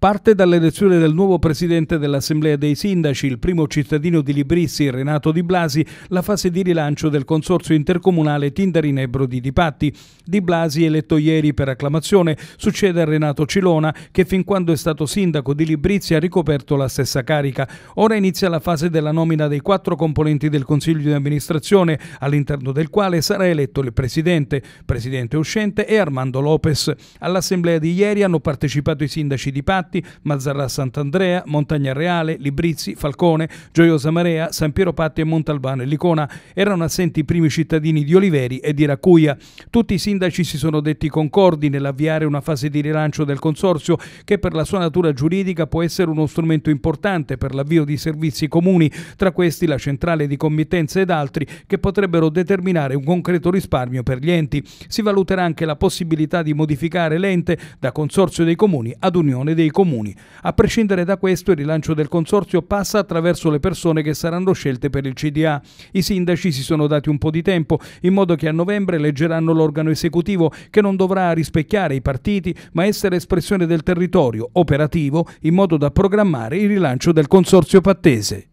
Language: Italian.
Parte dall'elezione del nuovo presidente dell'Assemblea dei Sindaci, il primo cittadino di Librizzi, Renato Di Blasi, la fase di rilancio del consorzio intercomunale Tindarin e Brodi di Patti. Di Blasi, eletto ieri per acclamazione, succede a Renato Cilona, che fin quando è stato sindaco di Librizzi ha ricoperto la stessa carica. Ora inizia la fase della nomina dei quattro componenti del consiglio di amministrazione, all'interno del quale sarà eletto il presidente, presidente uscente e Armando Lopez. All'assemblea di ieri hanno partecipato i sindaci di Patti, Montefatti, Mazzarrà Sant'Andrea, Montagna Reale, Librizzi, Falcone, Gioiosa Marea, San Piero Patti e Montalbano e Licona erano assenti i primi cittadini di Oliveri e di Racuia. Tutti i sindaci si sono detti concordi nell'avviare una fase di rilancio del consorzio che per la sua natura giuridica può essere uno strumento importante per l'avvio di servizi comuni, tra questi la centrale di committenza ed altri che potrebbero determinare un concreto risparmio per gli enti. Si valuterà anche la possibilità di modificare l'ente da consorzio dei comuni ad unione dei comuni comuni. A prescindere da questo, il rilancio del consorzio passa attraverso le persone che saranno scelte per il CDA. I sindaci si sono dati un po' di tempo, in modo che a novembre eleggeranno l'organo esecutivo che non dovrà rispecchiare i partiti, ma essere espressione del territorio, operativo, in modo da programmare il rilancio del consorzio pattese.